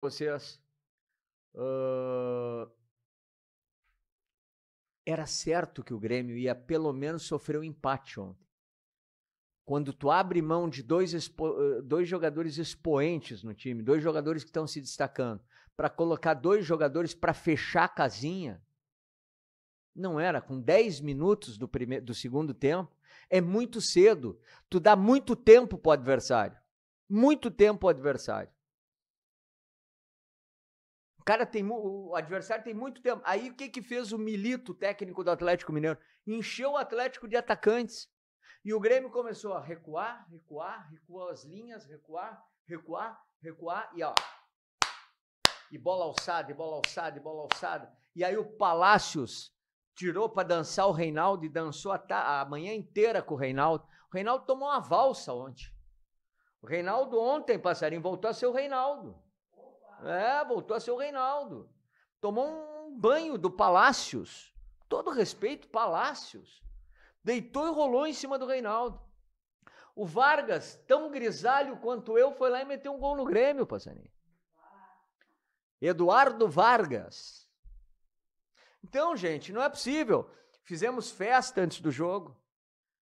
vocês. Uh... Era certo que o Grêmio ia pelo menos sofrer um empate ontem. Quando tu abre mão de dois, expo... dois jogadores expoentes no time, dois jogadores que estão se destacando, para colocar dois jogadores para fechar a casinha, não era, com 10 minutos do, primeiro, do segundo tempo, é muito cedo. Tu dá muito tempo para o adversário. Muito tempo ao adversário. Cara, tem, o adversário tem muito tempo. Aí o que, que fez o Milito, técnico do Atlético Mineiro? Encheu o Atlético de atacantes. E o Grêmio começou a recuar, recuar, recuar as linhas, recuar, recuar, recuar e ó. E bola alçada, e bola alçada, e bola alçada. E aí o Palácios tirou para dançar o Reinaldo e dançou a, a manhã inteira com o Reinaldo. O Reinaldo tomou uma valsa ontem. O Reinaldo ontem, passarinho, voltou a ser o Reinaldo. É, voltou a ser o Reinaldo. Tomou um banho do Palácios. Todo respeito, Palácios. Deitou e rolou em cima do Reinaldo. O Vargas, tão grisalho quanto eu, foi lá e meteu um gol no Grêmio, Passarinho. Eduardo Vargas. Então, gente, não é possível. Fizemos festa antes do jogo.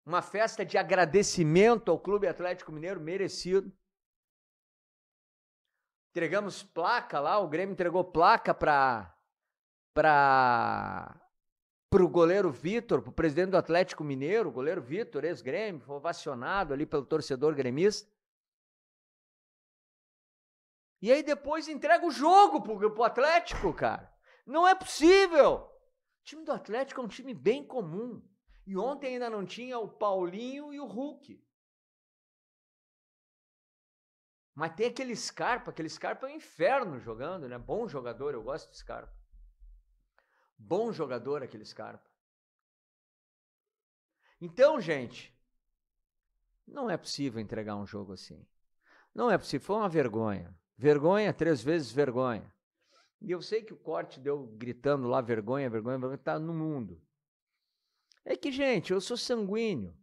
Uma festa de agradecimento ao Clube Atlético Mineiro merecido entregamos placa lá, o Grêmio entregou placa para para para o goleiro Vitor, para o presidente do Atlético Mineiro, o goleiro Vitor, ex-grêmio, foi ovacionado ali pelo torcedor gremista. E aí depois entrega o jogo pro, pro Atlético, cara. Não é possível! O time do Atlético é um time bem comum. E ontem ainda não tinha o Paulinho e o Hulk. Mas tem aquele Scarpa, aquele Scarpa é um inferno jogando, né? Bom jogador, eu gosto do Scarpa. Bom jogador aquele Scarpa. Então, gente, não é possível entregar um jogo assim. Não é possível, foi uma vergonha. Vergonha, três vezes vergonha. E eu sei que o corte deu gritando lá vergonha, vergonha, vergonha, tá no mundo. É que, gente, eu sou sanguíneo.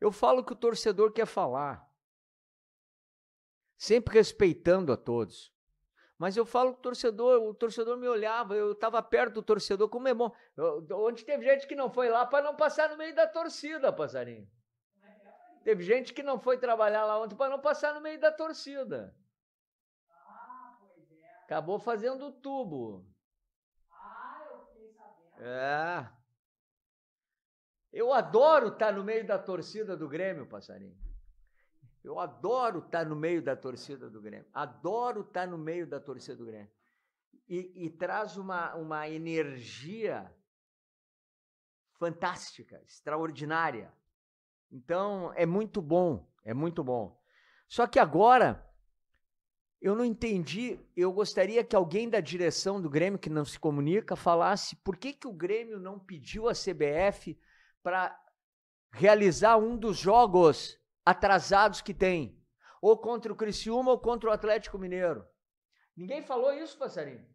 Eu falo o que o torcedor quer falar sempre respeitando a todos. Mas eu falo com o torcedor, o torcedor me olhava, eu estava perto do torcedor, como é bom. onde teve gente que não foi lá para não passar no meio da torcida, passarinho. Teve gente que não foi trabalhar lá ontem para não passar no meio da torcida. Acabou fazendo tubo. Ah, eu fiquei sabendo. É. Eu adoro estar tá no meio da torcida do Grêmio, passarinho. Eu adoro estar no meio da torcida do Grêmio. Adoro estar no meio da torcida do Grêmio. E, e traz uma, uma energia fantástica, extraordinária. Então, é muito bom, é muito bom. Só que agora, eu não entendi. Eu gostaria que alguém da direção do Grêmio, que não se comunica, falasse por que, que o Grêmio não pediu a CBF para realizar um dos jogos atrasados que tem, ou contra o Criciúma ou contra o Atlético Mineiro. Ninguém falou isso, passarinho.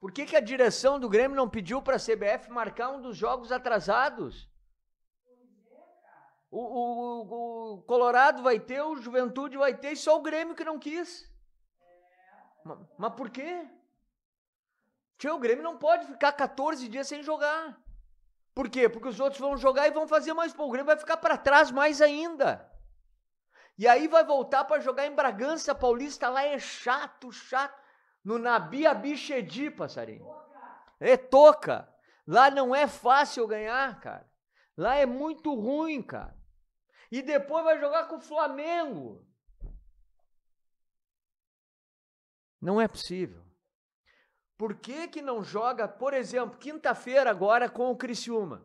Por que, que a direção do Grêmio não pediu para a CBF marcar um dos jogos atrasados? O, o, o, Colorado vai ter, o Juventude vai ter, e só o Grêmio que não quis. Mas, mas por quê? o Grêmio não pode ficar 14 dias sem jogar. Por quê? Porque os outros vão jogar e vão fazer mais gol. O Grêmio vai ficar para trás mais ainda. E aí vai voltar para jogar em Bragança Paulista, lá é chato, chato. No Nabi Abichedi, passarinho. É toca. Lá não é fácil ganhar, cara. Lá é muito ruim, cara. E depois vai jogar com o Flamengo. Não é possível. Por que, que não joga, por exemplo, quinta-feira agora com o Criciúma?